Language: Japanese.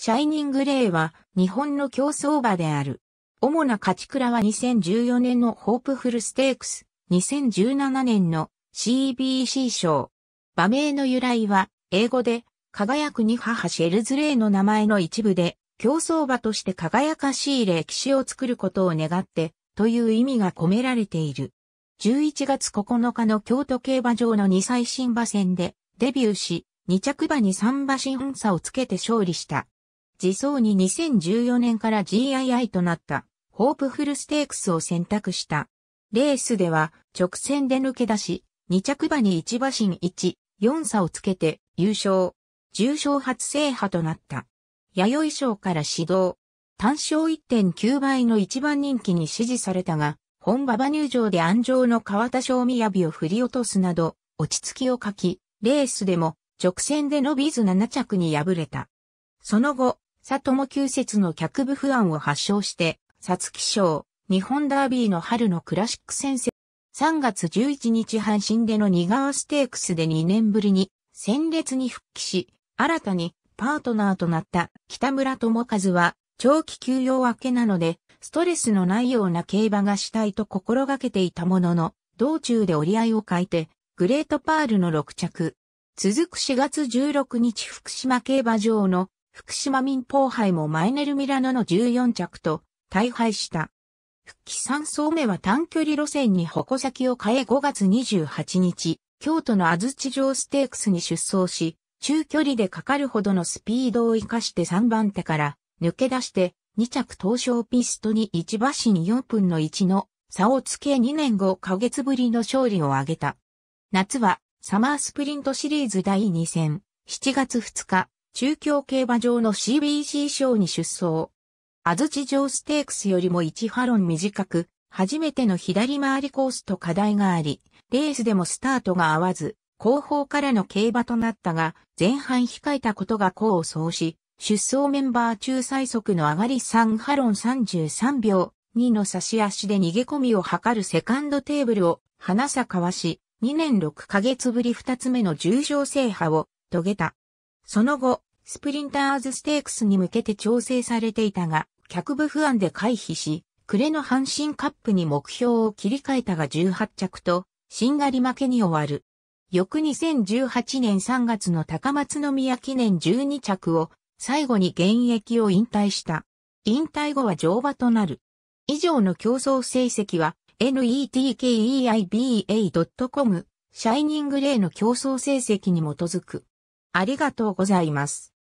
シャイニングレイは日本の競争馬である。主な勝ち倉は2014年のホープフルステークス、2017年の CBC 賞。馬名の由来は、英語で、輝くに母シェルズレイの名前の一部で、競争馬として輝かしい歴史を作ることを願って、という意味が込められている。11月9日の京都競馬場の2歳新馬戦で、デビューし、2着馬に3馬身差をつけて勝利した。自走に2014年から GII となったホープフルステークスを選択した。レースでは直線で抜け出し、2着馬に1馬身1、4差をつけて優勝。重賞初制覇となった。弥生賞から始動。単勝1.9倍の一番人気に支持されたが、本馬場入場で安城の川田賞雅を振り落とすなど、落ち着きを欠き、レースでも直線で伸びず7着に敗れた。その後、佐友急節の脚部不安を発症して、皐月賞、日本ダービーの春のクラシック戦線、3月11日阪神でのニガステークスで2年ぶりに、戦列に復帰し、新たにパートナーとなった北村智和は、長期休養明けなので、ストレスのないような競馬がしたいと心がけていたものの、道中で折り合いを変えて、グレートパールの6着。続く4月16日福島競馬場の福島民放杯もマイネルミラノの14着と大敗した。復帰3走目は短距離路線に矛先を変え5月28日、京都の安土城ステークスに出走し、中距離でかかるほどのスピードを生かして3番手から抜け出して2着東証ピストに1馬身4分の1の差をつけ2年5ヶ月ぶりの勝利を挙げた。夏はサマースプリントシリーズ第2戦7月2日中京競馬場の CBC 賞に出走。安土城ステークスよりも1ハロン短く、初めての左回りコースと課題があり、レースでもスタートが合わず、後方からの競馬となったが、前半控えたことが功を奏し、出走メンバー中最速の上がり3ハロン33秒2の差し足で逃げ込みを図るセカンドテーブルを花さかわし、2年6ヶ月ぶり2つ目の重賞制覇を遂げた。その後、スプリンターズステークスに向けて調整されていたが、脚部不安で回避し、暮れの阪神カップに目標を切り替えたが18着と、しんがり負けに終わる。翌2018年3月の高松宮記念12着を、最後に現役を引退した。引退後は乗馬となる。以上の競争成績は、netkeiba.com、シャイニングレイの競争成績に基づく。ありがとうございます。